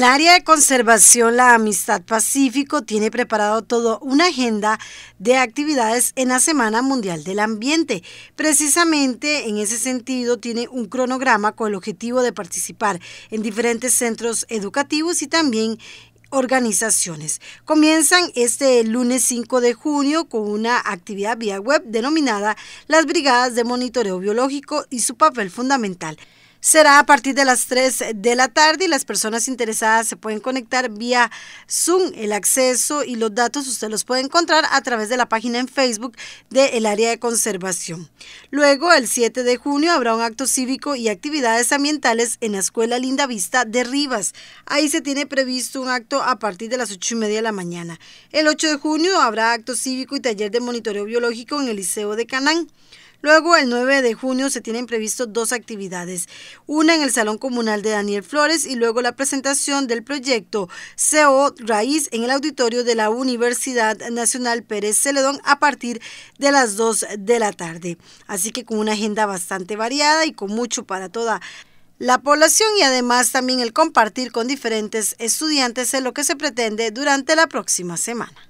El área de conservación La Amistad Pacífico tiene preparado toda una agenda de actividades en la Semana Mundial del Ambiente. Precisamente en ese sentido tiene un cronograma con el objetivo de participar en diferentes centros educativos y también organizaciones. Comienzan este lunes 5 de junio con una actividad vía web denominada Las Brigadas de Monitoreo Biológico y su papel fundamental será a partir de las 3 de la tarde y las personas interesadas se pueden conectar vía Zoom. El acceso y los datos usted los puede encontrar a través de la página en Facebook del el área de conservación. Luego, el 7 de junio habrá un acto cívico y actividades ambientales en la Escuela Linda Vista de Rivas. Ahí se tiene previsto un acto a partir de las 8 y media de la mañana. El 8 de junio habrá acto cívico y taller de monitoreo biológico en el Liceo de Canán. Luego, el 9 de junio se tienen previsto dos actividades, una en el Salón Comunal de Daniel Flores y luego la presentación del proyecto CO Raíz en el auditorio de la Universidad Nacional Pérez Celedón a partir de las 2 de la tarde. Así que con una agenda bastante variada y con mucho para toda la población y además también el compartir con diferentes estudiantes es lo que se pretende durante la próxima semana.